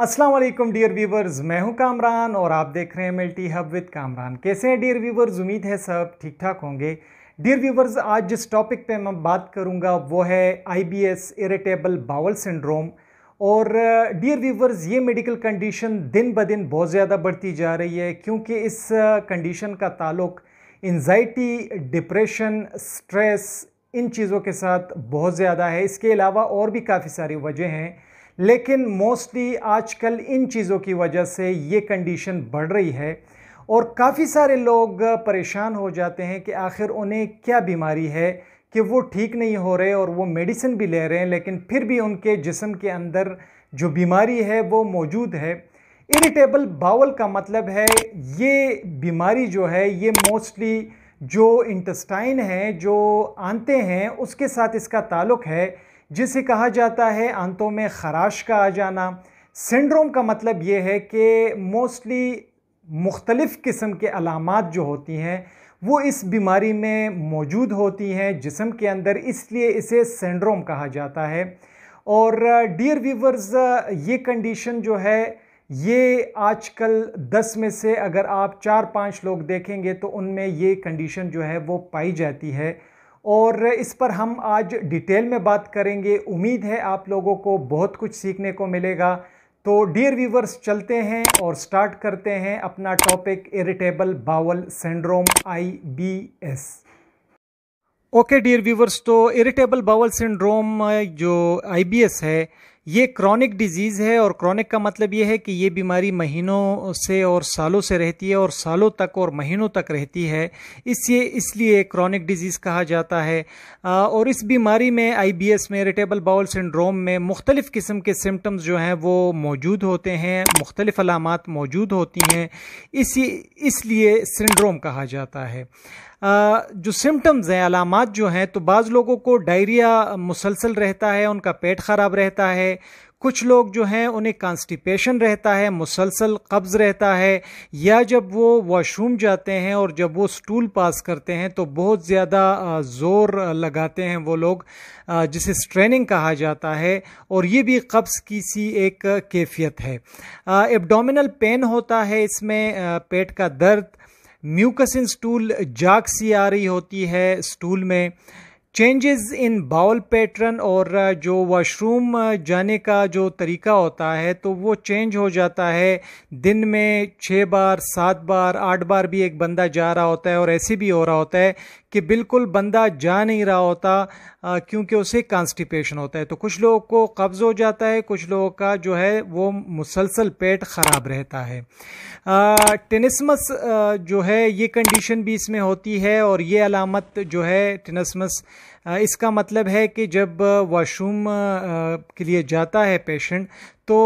अस्सलाम वालेकुम dear viewers मैं हूं कामरान और आप देख रहे हैं मल्टी हब विद कामरान कैसे हैं डियर व्यूवर्स उम्मीद है सब ठीक ठाक होंगे डियर व्यूवर्स आज जिस टॉपिक पे मैं बात करूंगा वो है आईबीएस इरिटेबल बाउल सिंड्रोम और डियर व्यूवर्स ये मेडिकल कंडीशन दिन ब दिन बहुत ज़्यादा बढ़ती जा रही है क्योंकि इस कंडीशन का ताल्लुक इन्जाइटी डिप्रेशन स्ट्रेस इन चीज़ों के साथ बहुत ज़्यादा है इसके अलावा और भी काफ़ी सारी वजह हैं लेकिन मोस्टली आजकल इन चीज़ों की वजह से ये कंडीशन बढ़ रही है और काफ़ी सारे लोग परेशान हो जाते हैं कि आखिर उन्हें क्या बीमारी है कि वो ठीक नहीं हो रहे और वो मेडिसिन भी ले रहे हैं लेकिन फिर भी उनके जिसम के अंदर जो बीमारी है वो मौजूद है इरिटेबल बावल का मतलब है ये बीमारी जो है ये मोस्टली जो इंटस्टाइन है जो आंते हैं उसके साथ इसका ताल्लुक़ है जिसे कहा जाता है आंतों में खराश का आ जाना सिंड्रोम का मतलब ये है कि मोस्टली मुख्तलिफ़ किस्म के अलामत जो होती हैं वो इस बीमारी में मौजूद होती हैं जिसम के अंदर इसलिए इसे सिंड्रोम कहा जाता है और डियर व्यूवर्स ये कंडीशन जो है ये आजकल 10 में से अगर आप चार पाँच लोग देखेंगे तो उनमें ये कंडीशन जो है वो पाई जाती है और इस पर हम आज डिटेल में बात करेंगे उम्मीद है आप लोगों को बहुत कुछ सीखने को मिलेगा तो डियर व्यूवर्स चलते हैं और स्टार्ट करते हैं अपना topic irritable bowel syndrome IBS okay dear viewers तो इरिटेबल बावल सिंड्रोम जो आईबीएस है ये क्रॉनिक डिजीज़ है और क्रॉनिक का मतलब ये है कि ये बीमारी महीनों से और सालों से रहती है और सालों तक और महीनों तक रहती है इससे इसलिए क्रॉनिक डिजीज़ कहा जाता है और इस बीमारी में आईबीएस में इरिटेबल बाउल सिंड्रोम में मुख्तलिफ़ किस्म के सिम्टम्स जो हैं वो मौजूद होते हैं मुख्तलिफ अलामत मौजूद होती हैं इसी इसलिए सिंड्रोम कहा जाता है जो सिम्टम्स हैं अलामत जो हैं तो बाज़ लोगों को डायरिया मुसलसल रहता है उनका पेट ख़राब रहता है कुछ लोग जो हैं उन्हें कॉन्स्टिपेशन रहता है मुसलसल कब्ज़ रहता है या जब वो वॉशरूम जाते हैं और जब वो स्टूल पास करते हैं तो बहुत ज़्यादा ज़ोर लगाते हैं वो लोग जिसे स्ट्रेनिंग कहा जाता है और ये भी कब्ज़ की सी एक कैफियत है एब्डोमिनल पेन होता है इसमें पेट का दर्द इन स्टूल जाग सी आ रही होती है स्टूल में चेंजेस इन बाउल पैटर्न और जो वॉशरूम जाने का जो तरीका होता है तो वो चेंज हो जाता है दिन में छः बार सात बार आठ बार भी एक बंदा जा रहा होता है और ऐसे भी हो रहा होता है कि बिल्कुल बंदा जा नहीं रहा होता क्योंकि उसे कॉन्स्टिपेशन होता है तो कुछ लोगों को कब्ज़ हो जाता है कुछ लोगों का जो है वो मुसलसल पेट ख़राब रहता है टेनिसमस जो है ये कंडीशन भी इसमें होती है और ये अलामत जो है टेनिसमस इसका मतलब है कि जब वॉशरूम के लिए जाता है पेशेंट तो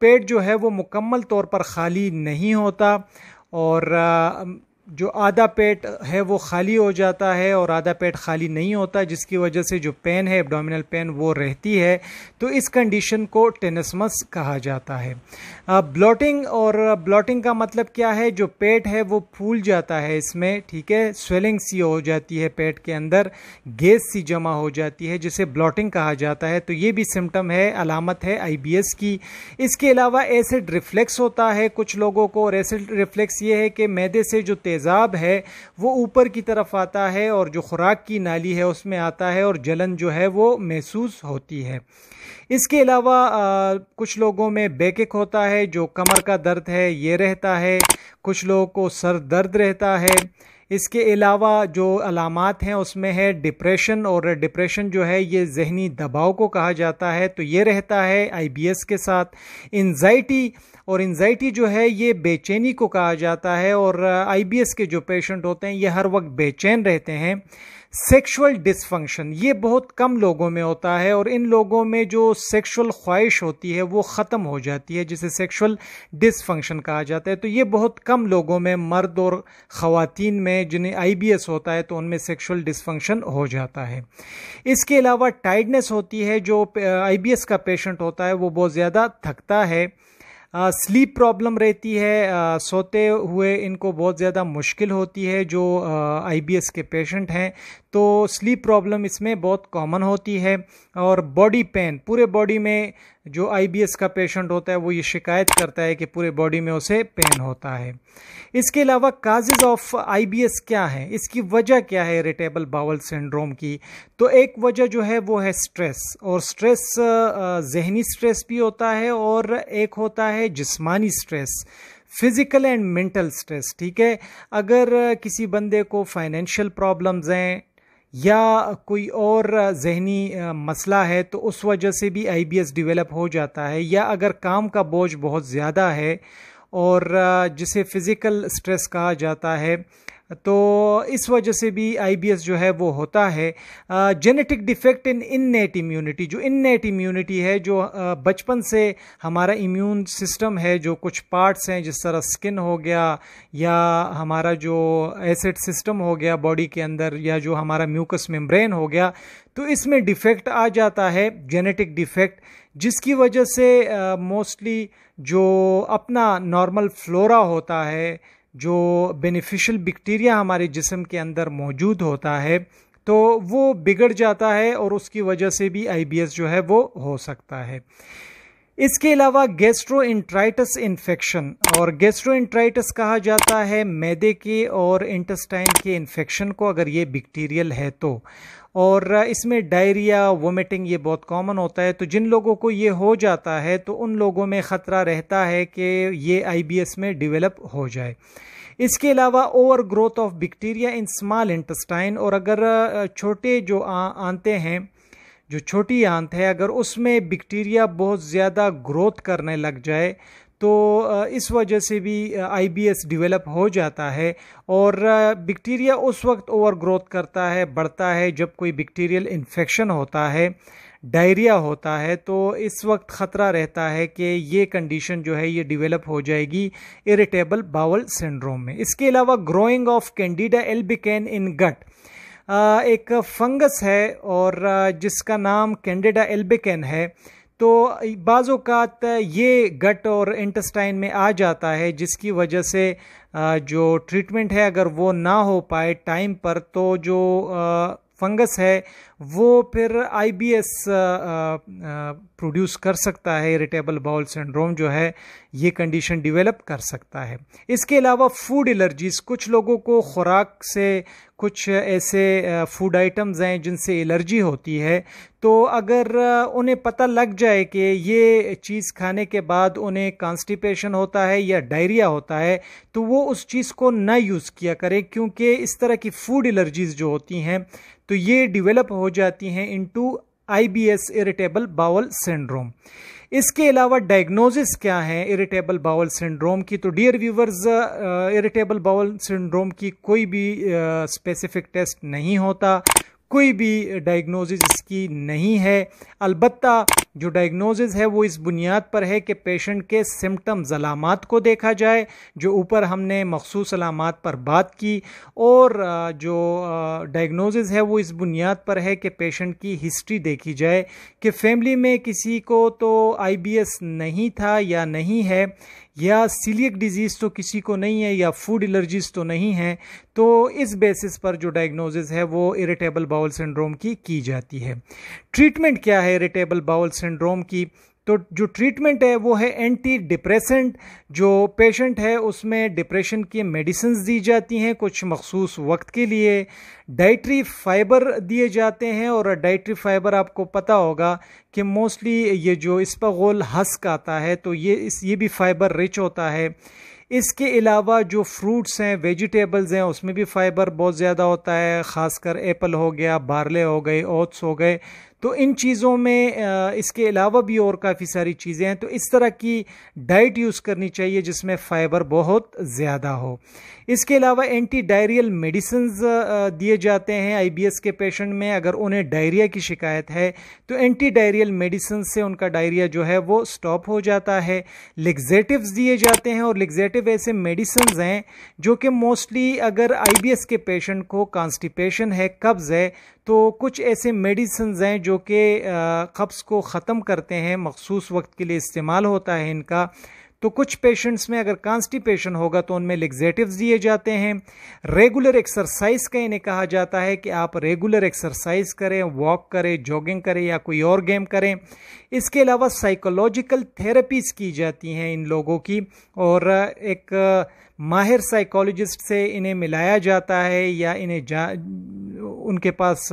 पेट जो है वो मुकम्मल तौर पर खाली नहीं होता और जो आधा पेट है वो खाली हो जाता है और आधा पेट खाली नहीं होता जिसकी वजह से जो पेन है एब्डोमिनल पेन वो रहती है तो इस कंडीशन को टेनिसमस कहा जाता है ब्लॉटिंग और ब्लॉटिंग का मतलब क्या है जो पेट है वो फूल जाता है इसमें ठीक है स्वेलिंग सी हो जाती है पेट के अंदर गैस सी जमा हो जाती है जिसे ब्लॉटिंग कहा जाता है तो ये भी सिम्टम है अलामत है आई की इसके अलावा एसिड रिफ्लेक्स होता है कुछ लोगों को और एसिड रिफ्लेक्स ये है कि मैदे से जो तेज़ाब है वो ऊपर की तरफ आता है और जो खुराक की नाली है उसमें आता है और जलन जो है वो महसूस होती है इसके अलावा आ, कुछ लोगों में बेकिक होता है जो कमर का दर्द है ये रहता है कुछ लोगों को सर दर्द रहता है इसके अलावा जो अलामत हैं उसमें है डिप्रेशन और डिप्रेशन जो है ये जहनी दबाव को कहा जाता है तो ये रहता है आईबीएस के साथ एनजाइटी और एनजाइटी जो है ये बेचैनी को कहा जाता है और आईबीएस के जो पेशेंट होते हैं ये हर वक्त बेचैन रहते हैं सेक्सुअल डिसफंक्शन ये बहुत कम लोगों में होता है और इन लोगों में जो सेक्सुअल ख्वाहिश होती है वो ख़त्म हो जाती है जिसे सेक्सुअल डिसफंक्शन कहा जाता है तो ये बहुत कम लोगों में मर्द और ख़वातीन में जिन्हें आईबीएस होता है तो उनमें सेक्सुअल डिसफंक्शन हो जाता है इसके अलावा टाइडनेस होती है जो आई का पेशेंट होता है वो बहुत ज़्यादा थकता है स्लीप प्रॉब्लम रहती है आ, सोते हुए इनको बहुत ज़्यादा मुश्किल होती है जो आईबीएस के पेशेंट हैं तो स्लीप प्रॉब्लम इसमें बहुत कॉमन होती है और बॉडी पेन पूरे बॉडी में जो आईबीएस का पेशेंट होता है वो ये शिकायत करता है कि पूरे बॉडी में उसे पेन होता है इसके अलावा काजेज ऑफ आईबीएस क्या है इसकी वजह क्या है इरिटेबल बावल सिंड्रोम की तो एक वजह जो है वो है स्ट्रेस और स्ट्रेस जहनी स्ट्रेस भी होता है और एक होता है है जिस्मानी stress physical and mental stress ठीक है अगर किसी बंदे को फाइनेंशियल प्रॉब्लम्स हैं या कोई और जहनी मसला है तो उस वजह से भी आईबीएस डेवलप हो जाता है या अगर काम का बोझ बहुत ज़्यादा है और जिसे फ़िज़िकल स्ट्रेस कहा जाता है तो इस वजह से भी आईबीएस जो है वो होता है genetic defect in innate immunity जो इननेट इम्यूनिटी है जो बचपन से हमारा इम्यून सिस्टम है जो कुछ पार्ट्स हैं जिस तरह स्किन हो गया या हमारा जो एसिड सिस्टम हो गया बॉडी के अंदर या जो हमारा म्यूकस मेम्ब्रेन हो गया तो इसमें डिफेक्ट आ जाता है जेनेटिक डिफेक्ट जिसकी वजह से मोस्टली uh, जो अपना नॉर्मल फ्लोरा होता है जो बेनिफिशियल बैक्टीरिया हमारे जिसम के अंदर मौजूद होता है तो वो बिगड़ जाता है और उसकी वजह से भी आई जो है वो हो सकता है इसके अलावा गेस्ट्रो इंट्राइटस इन्फेक्शन और गेस्ट्रो इंट्राइटस कहा जाता है मैदे के और इंटस्टाइन के इन्फेक्शन को अगर ये बैक्टीरियल है तो और इसमें डायरिया वोमिटिंग ये बहुत कॉमन होता है तो जिन लोगों को ये हो जाता है तो उन लोगों में ख़तरा रहता है कि ये आईबीएस में डिवेलप हो जाए इसके अलावा overgrowth of bacteria in small intestine और अगर छोटे जो आंते हैं जो छोटी आंत है अगर उसमें बैक्टीरिया बहुत ज़्यादा ग्रोथ करने लग जाए तो इस वजह से भी आईबीएस डेवलप हो जाता है और बैक्टीरिया उस वक्त ओवर ग्रोथ करता है बढ़ता है जब कोई बैक्टीरियल इन्फेक्शन होता है डायरिया होता है तो इस वक्त ख़तरा रहता है कि ये कंडीशन जो है ये डेवलप हो जाएगी इरिटेबल बावल सिंड्रोम में इसके अलावा growing of Candida albicans in gut एक फंगस है और जिसका नाम कैंडिडा एल्बिकेन है तो बाज़ात ये गट और इंटेस्टाइन में आ जाता है जिसकी वजह से जो ट्रीटमेंट है अगर वो ना हो पाए टाइम पर तो जो फंगस है वो फिर आई प्रोड्यूस कर सकता है इरिटेबल बाउल सिंड्रोम जो है ये कंडीशन डिवेलप कर सकता है इसके अलावा फूड एलर्जीज कुछ लोगों को खुराक से कुछ ऐसे फूड आइटम्स हैं जिनसे एलर्जी होती है तो अगर उन्हें पता लग जाए कि ये चीज़ खाने के बाद उन्हें कॉन्स्टिपेशन होता है या डायरिया होता है तो वो उस चीज़ को ना यूज़ किया करें क्योंकि इस तरह की फूड एलर्जीज़ जो होती हैं तो ये डिवेलप हो हो जाती हैं into IBS irritable bowel syndrome इसके अलावा डायग्नोसिस क्या है इरिटेबल बाउल सिंड्रोम की तो dear viewers irritable bowel syndrome की कोई भी स्पेसिफिक uh, टेस्ट नहीं होता कोई भी डायग्नोसिस इसकी नहीं है अलबत् जो डायग्नोसिस है वो इस बुनियाद पर है कि पेशेंट के सिम्टम्स अलामत को देखा जाए जो ऊपर हमने मखसूस अलामत पर बात की और जो डायग्नोसिस है वो इस बुनियाद पर है कि पेशेंट की हिस्ट्री देखी जाए कि फैमिली में किसी को तो आईबीएस नहीं था या नहीं है या सीलियक डिजीज़ तो किसी को नहीं है या फूड एलर्जीज़ तो नहीं है तो इस बेसिस पर जो डायग्नोसिस है वो इरिटेबल बाउल सिंड्रोम की की जाती है ट्रीटमेंट क्या है इरिटेबल बाउल सिंड्रोम की तो जो ट्रीटमेंट है वो है एंटी डिप्रेसेंट जो पेशेंट है उसमें डिप्रेशन की मेडिसिन दी जाती हैं कुछ मखसूस वक्त के लिए डाइट्री फाइबर दिए जाते हैं और डाइट्री फाइबर आपको पता होगा कि मोस्टली ये जो इस्पगोल हस्क आता है तो ये इस ये भी फाइबर रिच होता है इसके अलावा जो फ्रूट्स हैं वेजिटेबल्स हैं उसमें भी फाइबर बहुत ज़्यादा होता है ख़ासकर एप्पल हो गया बारले हो गए ओट्स हो गए तो इन चीज़ों में इसके अलावा भी और काफ़ी सारी चीज़ें हैं तो इस तरह की डाइट यूज़ करनी चाहिए जिसमें फ़ाइबर बहुत ज़्यादा हो इसके अलावा एंटी डायरियल मेडिसिन दिए जाते हैं आईबीएस के पेशेंट में अगर उन्हें डायरिया की शिकायत है तो एंटी डायरियल मेडिसिन से उनका डायरिया जो है वो स्टॉप हो जाता है लिग्जेटिव दिए जाते हैं और लिग्जेटिव ऐसे मेडिसिन हैं जो कि मोस्टली अगर आई के पेशेंट को कॉन्स्टिपेशन है कब्ज़ है तो कुछ ऐसे मेडिसन हैं जो कि कब्ज़ को ख़त्म करते हैं मखसूस वक्त के लिए इस्तेमाल होता है इनका तो कुछ पेशेंट्स में अगर कॉन्स्टिपेशन होगा तो उनमें लिग्जेटिव दिए जाते हैं रेगुलर एक्सरसाइज का इन्हें कहा जाता है कि आप रेगुलर एक्सरसाइज करें वॉक करें जॉगिंग करें या कोई और गेम करें इसके अलावा साइकोलॉजिकल थेरेपीज की जाती हैं इन लोगों की और एक माहिर साइकोलॉजिस्ट से इन्हें मिलाया जाता है या इन्हें जा उनके पास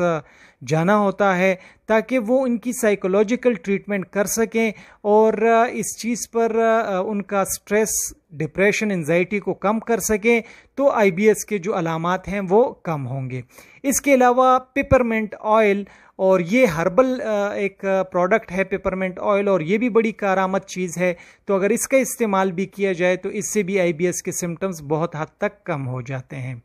जाना होता है ताकि वो उनकी साइकोलॉजिकल ट्रीटमेंट कर सकें और इस चीज़ पर उनका स्ट्रेस डिप्रेशन एनजाइटी को कम कर सकें तो आईबीएस के जो अलामत हैं वो कम होंगे इसके अलावा पेपरमेंट ऑयल और ये हर्बल एक प्रोडक्ट है पेपरमेंट ऑयल और ये भी बड़ी कारामद चीज़ है तो अगर इसका इस्तेमाल भी किया जाए तो इससे भी आईबीएस के सिम्टम्स बहुत हद तक कम हो जाते हैं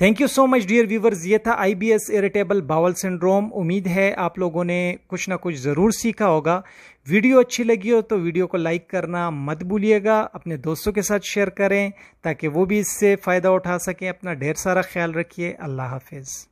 thank you so much dear viewers ये था I B S irritable bowel syndrome उम्मीद है आप लोगों ने कुछ ना कुछ ज़रूर सीखा होगा वीडियो अच्छी लगी हो तो वीडियो को लाइक करना मत भूलिएगा अपने दोस्तों के साथ शेयर करें ताकि वो भी इससे फ़ायदा उठा सकें अपना ढेर सारा ख्याल रखिए अल्लाह हाफिज़